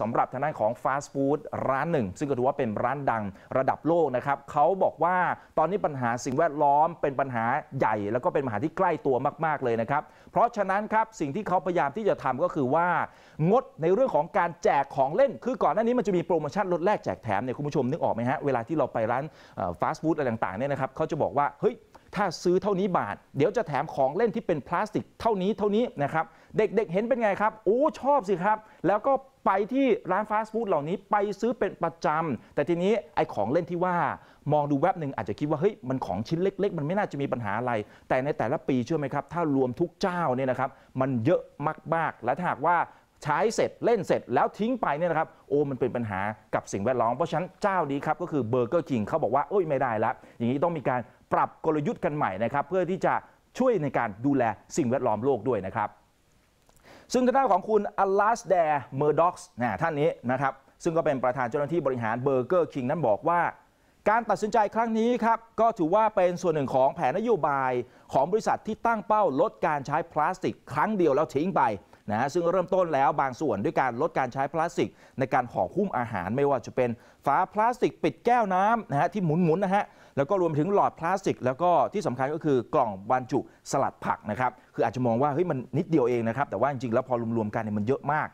สำหรับทางด้านของฟาสต์ฟู้ดร้านหนึ่งซึ่งก็ถือว่าเป็นร้านดังระดับโลกนะครับเขาบอกว่าตอนนี้ปัญหาสิ่งแวดล้อมเป็นปัญหาใหญ่แล้วก็เป็นปัญหาที่ใกล้ตัวมากๆ เลยนะครับ เพราะฉะนั้นครับ สิ่งที่เขาพยายามที่จะทำก็คือว่างดในเรื่องของการแจกของเล่น คือก่อนหน้านี้มันจะมีโปรโมชั่นลดแลกแจกแถมเนี่ยคุณผู้ชมนึกออกไหมฮะเวลาที่เราไปร้านฟาสต์ฟู้ดอะไรต่างๆเนี่ยนะครับเขาจะบอกว่าเฮ้ยถ้าซื้อเท่านี้บาท เดี๋ยวจะแถมของเล่นที่เป็นพลาสติกเท่านี้เท่านี้นะครับเด็กๆเห็นเป็นไงครับ โอ้ชอบสิครับแล้วก็ไปที่ร้านฟาสต์ฟู้ดเหล่านี้ไปซื้อเป็นประจำแต่ทีนี้ไอ้ของเล่นที่ว่ามองดูแวบหนึ่งอาจจะคิดว่าเฮ้ยมันของชิ้นเล็ก ๆ มันไม่น่าจะมีปัญหาอะไร แต่ในแต่ละปีเชื่อไหมครับถ้ารวมทุกเจ้าเนี่ยนะครับมันเยอะมากๆและถ้าหากว่าใช้เสร็จเล่นเสร็จแล้วทิ้งไปเนี่ยนะครับโอ้มันเป็นปัญหากับสิ่งแวดล้อมเพราะฉะนั้นเจ้านี้ครับก็คือเบอร์เกอร์คิงเขาบอกว่าเอ้ยไม่ได้ละอย่างนี้ต้องมีการปรับกลยุทธ์กันใหม่นะครับ เพื่อที่จะช่วยในการดูแลสิ่งแวดล้อมโลกด้วยนะครับ ซึ่งทางด้านของคุณอัลลาสแดร์เมอร์ด็อกส์ท่านนี้นะครับ ซึ่งก็เป็นประธานเจ้าหน้าที่บริหารเบอร์เกอร์คิงนั้นบอกว่าการตัดสินใจครั้งนี้ครับก็ถือว่าเป็นส่วนหนึ่งของแผนนโยบายของบริษัทที่ตั้งเป้าลดการใช้พลาสติก ครั้งเดียวแล้วทิ้งไปนะ ซึ่งเริ่มต้นแล้วบางส่วนด้วยการลดการใช้พลาสติก ในการห่อหุ้มอาหาร ไม่ว่าจะเป็นฝาพลาสติกปิดแก้วน้ำนะฮะที่หมุนๆนะฮะแล้วก็รวมถึงหลอดพลาสติก แล้วก็ที่สำคัญก็คือกล่องบรรจุสลัดผักนะครับคืออาจจะมองว่าเฮ้ยมันนิดเดียวเองนะครับแต่ว่าจริงๆแล้วพอรวมๆกันเนี่ยมันเยอะมาก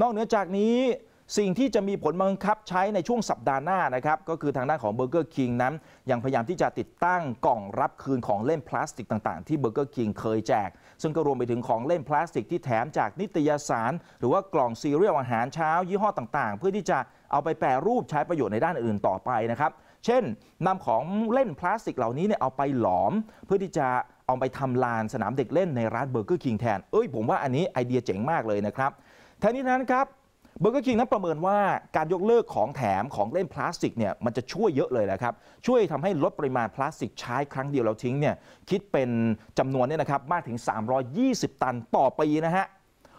นอกเหนือจากนี้สิ่งที่จะมีผลบังคับใช้ในช่วงสัปดาห์หน้านะครับ ก็คือทางด้านของเบอร์เกอร์คิงนั้น ยังพยายามที่จะติดตั้งกล่องรับคืนของเล่นพลาสติกต่างๆที่เบอร์เกอร์คิงเคยแจก ซึ่งก็รวมไปถึงของเล่นพลาสติกที่แถมจากนิตยสาร หรือว่ากล่องซีเรียลอาหารเช้ายี่ห้อต่างๆ เพื่อที่จะเอาไปแปรรูปใช้ประโยชน์ในด้านอื่นต่อไปนะครับเช่นนำของเล่นพลาสติก เหล่านี้เนี่ยเอาไปหลอม เพื่อที่จะเอาไปทำลานสนามเด็กเล่นในร้านเบอร์เกอร์คิงแทนเอ้ยผมว่าอันนี้ไอเดียเจ๋งมากเลยนะครับทั้งนี้นั้นครับเบอร์เกอร์คิงนั้นประเมินว่าการยกเลิกของแถมของเล่นพลาสติกเนี่ยมันจะช่วยเยอะเลยแหละครับช่วยทำให้ลดปริมาณพลาสติกใช้ครั้งเดียวแล้วทิ้งเนี่ยคิดเป็นจำนวนเนี่ยนะครับมากถึง 320 ตันต่อปีนะฮะ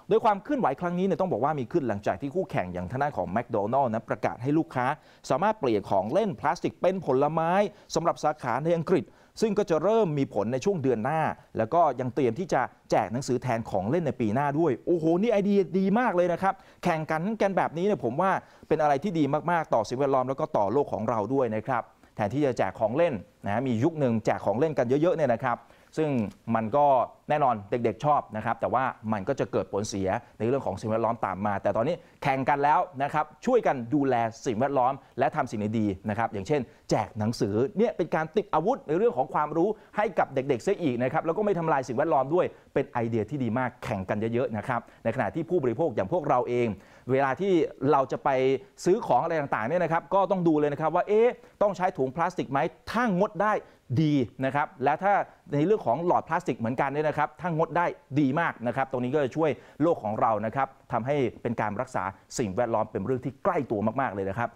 โดยความเคลื่อนไหวครั้งนี้เนี่ยต้องบอกว่ามีขึ้นหลังจากที่คู่แข่งอย่างทางด้านของแมคโดนัลล์นะประกาศให้ลูกค้า สามารถเปลี่ยนของเล่นพลาสติกเป็นผลไม้ สำหรับสาขาในอังกฤษซึ่งก็จะเริ่มมีผลในช่วงเดือนหน้า แล้วก็ยังเตรียมที่จะแจกหนังสือแทนของเล่นในปีหน้าด้วยโอ้โหนี่ไอเดียดีมากเลยนะครับ แข่งกันกันแบบนี้เนี่ยผมว่าเป็นอะไรที่ดีมากๆต่อสิ่งแวดล้อมแล้วก็ต่อโลกของเราด้วยนะครับแทนที่จะแจกของเล่นนะมียุคหนึ่งแจกของเล่นกันเยอะๆเนี่ยนะครับซึ่งมันก็แน่นอนเด็กๆชอบนะครับแต่ว่ามันก็จะเกิดผลเสียในเรื่องของสิ่งแวดล้อมตามมา แต่ตอนนี้แข่งกันแล้วนะครับ ช่วยกันดูแลสิ่งแวดล้อมและทำสิ่งดีๆนะครับอย่างเช่น แจกหนังสือเนี่ยเป็นการติดอาวุธในเรื่องของความรู้ให้กับเด็กๆซะอีกนะครับ แล้วก็ไม่ทำลายสิ่งแวดล้อมด้วยเป็นไอเดียที่ดีมากแข่งกันเยอะๆนะครับในขณะที่ผู้บริโภคอย่างพวกเราเอง เวลาที่เราจะไปซื้อของอะไรต่างๆเนี่ยนะครับก็ต้องดูเลยนะครับว่าเอ๊ะต้องใช้ถุงพลาสติกไหมถ้างดได้ดีนะครับ และถ้าในเรื่องของหลอดพลาสติกเหมือนกันเนี่ยนะครับ ถ้างดได้ดีมากนะครับ ตรงนี้ก็จะช่วยโลกของเรานะครับทำให้เป็นการรักษาสิ่งแวดล้อมเป็นเรื่องที่ใกล้ตัวมาก ๆ เลยนะครับ